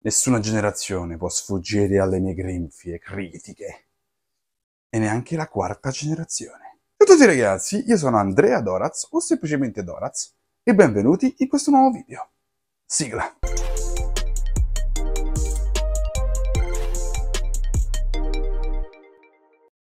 Nessuna generazione può sfuggire alle mie grinfie critiche. E neanche la quarta generazione. Ciao a tutti ragazzi, io sono Andrea Doraz, o semplicemente Doraz, e benvenuti in questo nuovo video. Sigla!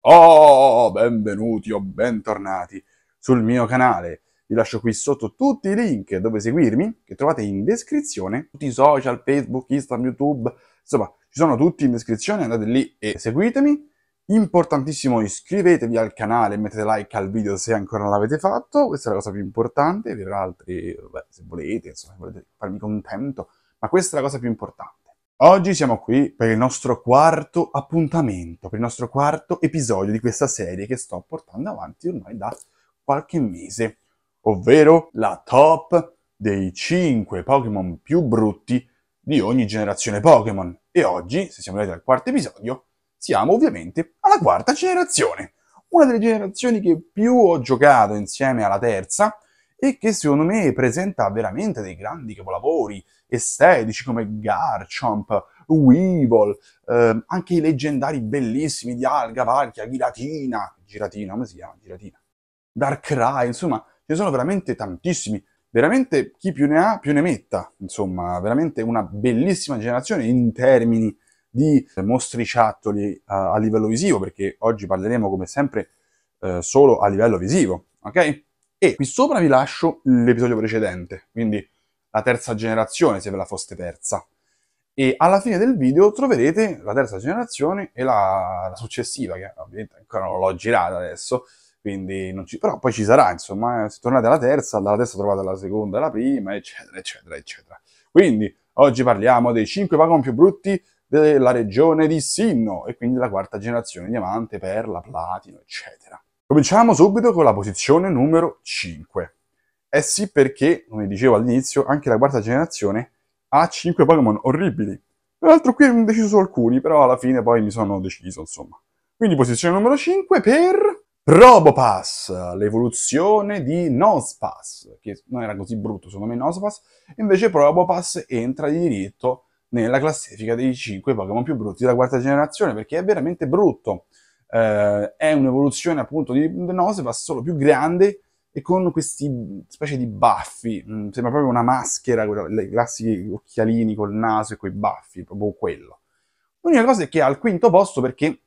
Oh, oh, oh, oh benvenuti o bentornati sul mio canale. Vi lascio qui sotto tutti i link dove seguirmi, che trovate in descrizione, tutti i social, Facebook, Instagram, YouTube, insomma, ci sono tutti in descrizione, andate lì e seguitemi. Importantissimo, iscrivetevi al canale, mettete like al video se ancora non l'avete fatto, questa è la cosa più importante, per altri, beh, se volete, insomma, se volete farmi contento, ma questa è la cosa più importante. Oggi siamo qui per il nostro quarto appuntamento, per il nostro quarto episodio di questa serie che sto portando avanti ormai da qualche mese ovvero la top dei 5 Pokémon più brutti di ogni generazione Pokémon. E oggi, se siamo arrivati al quarto episodio, siamo ovviamente alla quarta generazione. Una delle generazioni che più ho giocato insieme alla terza e che secondo me presenta veramente dei grandi capolavori estetici come Garchomp, Weevil, eh, anche i leggendari bellissimi di Alga, Valchia, Giratina, Giratina, come si chiama? Giratina, Darkrai, insomma, ce ne sono veramente tantissimi, veramente chi più ne ha più ne metta, insomma, veramente una bellissima generazione in termini di mostriciattoli a, a livello visivo, perché oggi parleremo come sempre eh, solo a livello visivo, ok? E qui sopra vi lascio l'episodio precedente, quindi la terza generazione se ve la foste persa. E alla fine del video troverete la terza generazione e la, la successiva, che ovviamente ancora non l'ho girata adesso, quindi ci... però poi ci sarà, insomma, eh, se tornate alla terza, dalla terza trovate la seconda, la prima, eccetera, eccetera, eccetera. Quindi oggi parliamo dei 5 Pokémon più brutti della regione di Sinnoh e quindi la quarta generazione diamante, perla, platino, eccetera. Cominciamo subito con la posizione numero 5. Eh sì, perché, come dicevo all'inizio, anche la quarta generazione ha 5 Pokémon orribili. Tra l'altro qui ho deciso alcuni, però alla fine poi mi sono deciso, insomma. Quindi posizione numero 5 per... Robopass, l'evoluzione di Nospass, che non era così brutto secondo me Nospass, invece Probopass entra di diritto nella classifica dei 5 Pokémon più brutti della quarta generazione, perché è veramente brutto. Eh, è un'evoluzione appunto di Nospass solo più grande e con questi specie di baffi, mh, mm, sembra proprio una maschera, i classici occhialini col naso e quei baffi, proprio quello. L'unica cosa è che è al quinto posto perché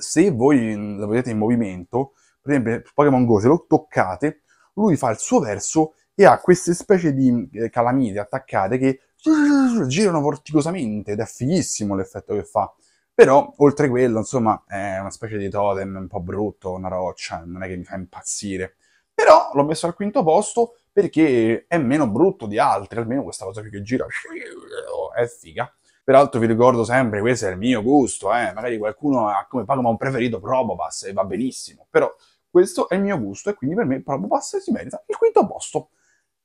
se voi la vedete in movimento, per esempio Pokémon Go, se lo toccate, lui fa il suo verso e ha queste specie di eh, calamite attaccate che girano vorticosamente ed è fighissimo l'effetto che fa. Però, oltre a quello, insomma, è una specie di totem un po' brutto, una roccia, non è che mi fa impazzire. Però l'ho messo al quinto posto perché è meno brutto di altri, almeno questa cosa qui che gira è figa. Peraltro vi ricordo sempre, questo è il mio gusto, eh? magari qualcuno ha come Pokémon preferito Probopass e va benissimo, però questo è il mio gusto e quindi per me Probopass si merita il quinto posto.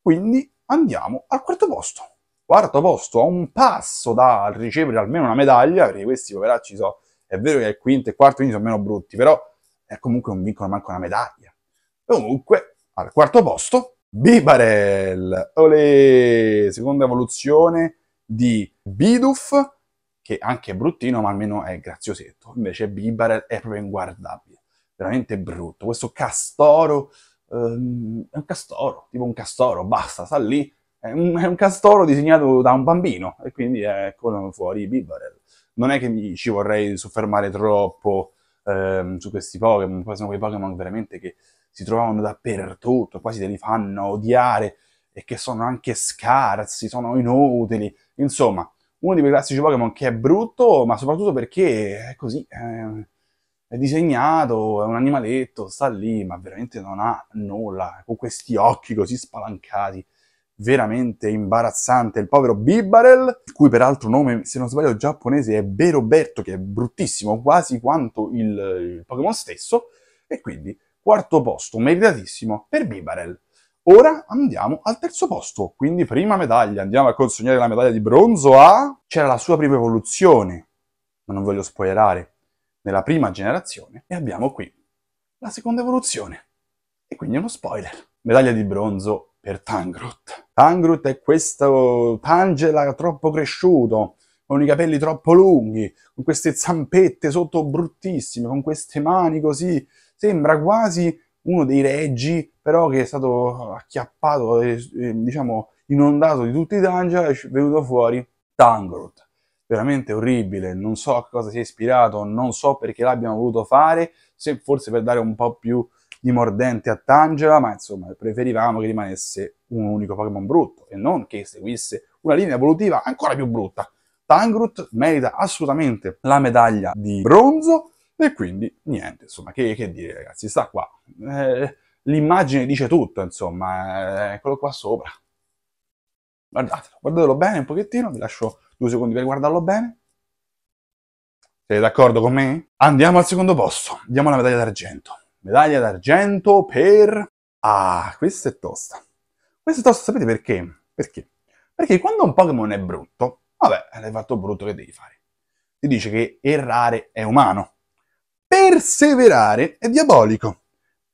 Quindi andiamo al quarto posto. Quarto posto, a un passo da ricevere almeno una medaglia, perché questi poveracci so, è vero che è il quinto e il quarto quindi sono meno brutti, però è comunque non vincono manco una medaglia. Comunque, al quarto posto, Bibarel, olè, seconda evoluzione, di Biduf, che anche è bruttino, ma almeno è graziosetto. Invece Bibarel è proprio inguardabile, veramente brutto. Questo castoro, ehm, è un castoro, tipo un castoro, basta, sta lì. È un, è un castoro disegnato da un bambino, e quindi è fuori Bibarel. Non è che mi, ci vorrei soffermare troppo ehm, su questi Pokémon, poi sono quei Pokémon veramente che si trovavano dappertutto, quasi te li fanno odiare e che sono anche scarsi, sono inutili. Insomma, uno dei classici Pokémon che è brutto, ma soprattutto perché è così, è disegnato, è un animaletto, sta lì, ma veramente non ha nulla, con questi occhi così spalancati. Veramente imbarazzante il povero Bibarel, cui peraltro nome, se non sbaglio, giapponese è Beroberto, che è bruttissimo quasi quanto il, il Pokémon stesso. E quindi quarto posto meritatissimo per Bibarel. Ora andiamo al terzo posto, quindi prima medaglia. Andiamo a consegnare la medaglia di bronzo a... C'era la sua prima evoluzione, ma non voglio spoilerare, nella prima generazione. E abbiamo qui la seconda evoluzione. E quindi uno spoiler. Medaglia di bronzo per Tangrut. Tangrut è questo Tangela troppo cresciuto, con i capelli troppo lunghi, con queste zampette sotto bruttissime, con queste mani così. Sembra quasi uno dei reggi, però che è stato acchiappato, eh, eh, diciamo, inondato di tutti i danger, è venuto fuori Tangrot. Veramente orribile, non so a cosa sia ispirato, non so perché l'abbiamo voluto fare, se forse per dare un po' più di mordente a Tangela, ma insomma preferivamo che rimanesse un unico Pokémon brutto e non che seguisse una linea evolutiva ancora più brutta. Tangroot merita assolutamente la medaglia di bronzo, e quindi, niente, insomma, che, che dire ragazzi, sta qua. Eh, l'immagine dice tutto, insomma, eh, eccolo qua sopra. Guardatelo, guardatelo bene un pochettino, vi lascio due secondi per guardarlo bene. Siete d'accordo con me? Andiamo al secondo posto, diamo la medaglia d'argento. Medaglia d'argento per... Ah, questa è tosta. Questa è tosta, sapete perché? Perché? Perché quando un Pokémon è brutto, vabbè, l'hai fatto brutto, che devi fare? Ti dice che errare è umano perseverare è diabolico.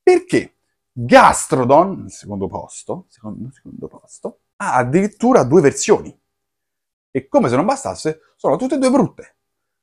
Perché Gastrodon, il secondo posto, secondo, secondo posto, ha addirittura due versioni. E come se non bastasse, sono tutte e due brutte.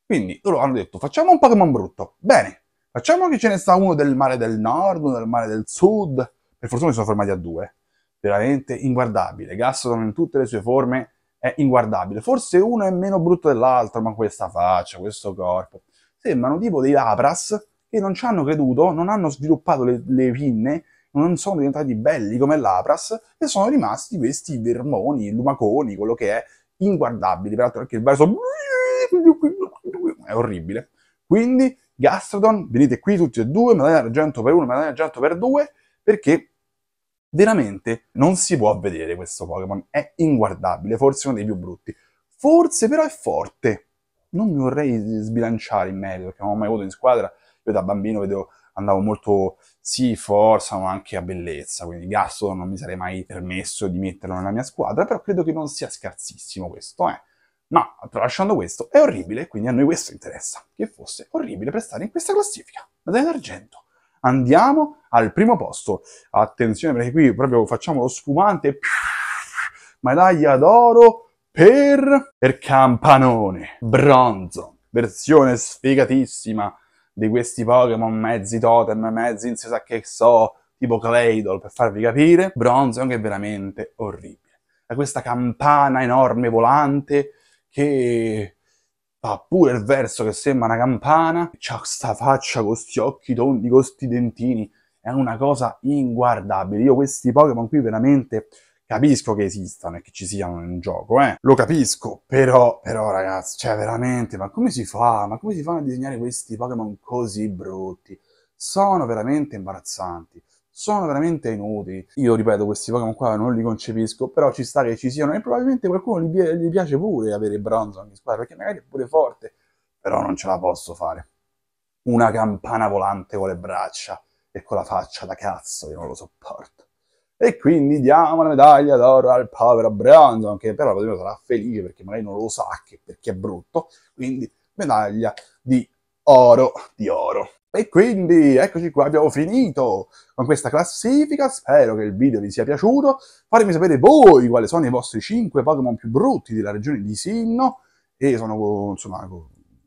Quindi loro hanno detto, facciamo un Pokémon brutto. Bene, facciamo che ce ne sta uno del mare del nord, uno del mare del sud. Per fortuna sono formati a due. Veramente inguardabile. Gastrodon in tutte le sue forme è inguardabile. Forse uno è meno brutto dell'altro, ma questa faccia, questo corpo sembrano tipo dei Lapras che non ci hanno creduto, non hanno sviluppato le, le pinne, non sono diventati belli come Lapras e sono rimasti questi vermoni, lumaconi, quello che è, inguardabili. Peraltro anche il verso è orribile. Quindi Gastrodon, venite qui tutti e due, medaglia d'argento per uno, medaglia d'argento per due, perché veramente non si può vedere questo Pokémon, è inguardabile, forse uno dei più brutti. Forse però è forte, non mi vorrei sbilanciare in merito, perché non ho mai avuto in squadra, io da bambino vedevo, andavo molto sì, forza, ma anche a bellezza, quindi Gasto non mi sarei mai permesso di metterlo nella mia squadra, però credo che non sia scarsissimo questo, eh. Ma, tralasciando questo, è orribile, quindi a noi questo interessa, che fosse orribile per stare in questa classifica. Medaglia d'argento. Andiamo al primo posto. Attenzione perché qui proprio facciamo lo sfumante. Medaglia d'oro per, per Campanone, bronzo, versione sfigatissima di questi Pokémon mezzi totem, mezzi in si sa che so, tipo Claydol, per farvi capire, bronzo è veramente orribile. Da questa campana enorme volante che fa pure il verso che sembra una campana, c'ha questa faccia con questi occhi tondi, con questi dentini, è una cosa inguardabile. Io questi Pokémon qui veramente Capisco che esistano e che ci siano in gioco, eh. Lo capisco, però, però ragazzi, cioè veramente, ma come si fa? Ma come si fanno a disegnare questi Pokémon così brutti? Sono veramente imbarazzanti sono veramente inutili. Io ripeto, questi Pokémon qua non li concepisco, però ci sta che ci siano e probabilmente qualcuno gli, gli piace pure avere Bronzong in squadra, perché magari è pure forte, però non ce la posso fare. Una campana volante con le braccia e con la faccia da cazzo, io non lo sopporto. E quindi diamo la medaglia d'oro al povero Brandon, che però Vladimiro sarà felice perché magari non lo sa che perché è brutto. Quindi medaglia di oro, di oro. E quindi eccoci qua, abbiamo finito con questa classifica, spero che il video vi sia piaciuto, fatemi sapere voi quali sono i vostri 5 Pokémon più brutti della regione di Sinnoh, e sono insomma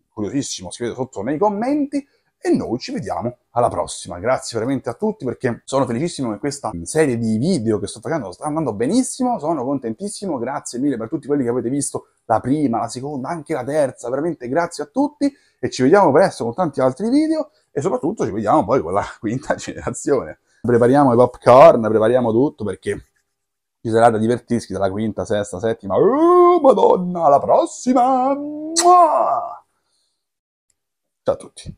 curiosissimo, si vede sotto nei commenti, e noi ci vediamo alla prossima. Grazie veramente a tutti perché sono felicissimo che questa serie di video che sto facendo sta andando benissimo, sono contentissimo, grazie mille per tutti quelli che avete visto la prima, la seconda, anche la terza, veramente grazie a tutti e ci vediamo presto con tanti altri video e soprattutto ci vediamo poi con la quinta generazione. Prepariamo i popcorn, prepariamo tutto perché ci sarà da divertirsi dalla quinta, sesta, settima. Oh, Madonna, alla prossima! Ciao a tutti!